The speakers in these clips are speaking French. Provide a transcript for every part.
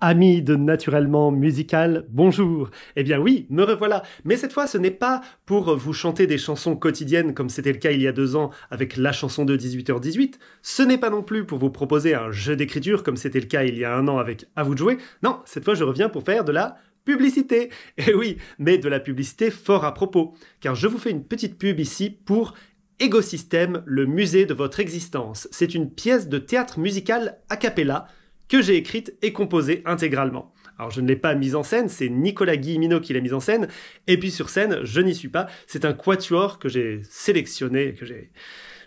Amis de Naturellement Musical, bonjour Eh bien oui, me revoilà Mais cette fois, ce n'est pas pour vous chanter des chansons quotidiennes comme c'était le cas il y a deux ans avec la chanson de 18h18, ce n'est pas non plus pour vous proposer un jeu d'écriture comme c'était le cas il y a un an avec À vous de jouer, non, cette fois je reviens pour faire de la publicité Eh oui, mais de la publicité fort à propos, car je vous fais une petite pub ici pour Égosystème, le musée de votre existence. C'est une pièce de théâtre musical a cappella que j'ai écrite et composée intégralement. Alors je ne l'ai pas mise en scène, c'est Nicolas Guilleminot qui l'a mise en scène, et puis sur scène, je n'y suis pas, c'est un quatuor que j'ai sélectionné, que j'ai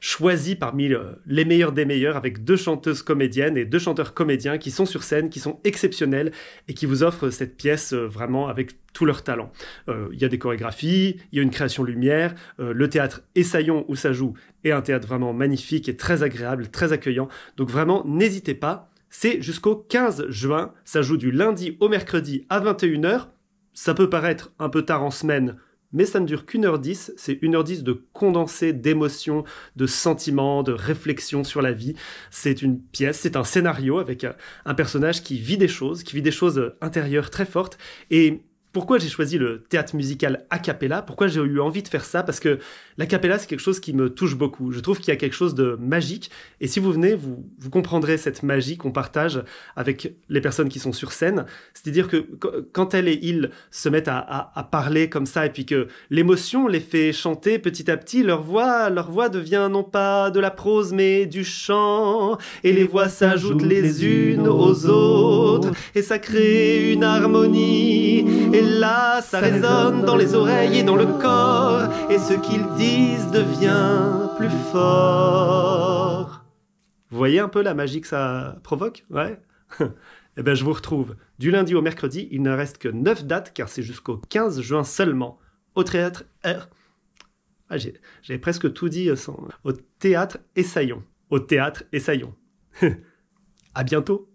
choisi parmi les meilleurs des meilleurs, avec deux chanteuses comédiennes et deux chanteurs comédiens qui sont sur scène, qui sont exceptionnels, et qui vous offrent cette pièce euh, vraiment avec tout leur talent. Euh, il y a des chorégraphies, il y a une création lumière, euh, le théâtre Essaillon où ça joue est un théâtre vraiment magnifique et très agréable, très accueillant, donc vraiment n'hésitez pas c'est jusqu'au 15 juin. Ça joue du lundi au mercredi à 21h. Ça peut paraître un peu tard en semaine, mais ça ne dure qu'une heure dix. C'est une heure dix de condensé d'émotions, de sentiments, de réflexions sur la vie. C'est une pièce, c'est un scénario avec un personnage qui vit des choses, qui vit des choses euh, intérieures très fortes. Et pourquoi j'ai choisi le théâtre musical a cappella Pourquoi j'ai eu envie de faire ça Parce que l'a cappella, c'est quelque chose qui me touche beaucoup. Je trouve qu'il y a quelque chose de magique. Et si vous venez, vous, comprendrez cette magie qu'on partage avec les personnes qui sont sur scène. C'est-à-dire que quand elle et ils se mettent à, à parler comme ça, et puis que l'émotion les fait chanter petit à petit, leur voix, leur voix devient non pas de la prose, mais du chant. Et les voix s'ajoutent les unes aux autres et ça crée une harmonie. Et là, ça, résonne dans les oreilles et dans le corps, et ce qu'ils disent devient plus fort. Vous voyez un peu la magie que ça provoque Ouais Eh bien, je vous retrouve du lundi au mercredi. Il ne reste que 9 dates, car c'est jusqu'au 15 juin seulement. Au théâtre euh, Ah, J'avais presque tout dit euh, sans... Au théâtre Essaillon. Au théâtre Essaillon. à bientôt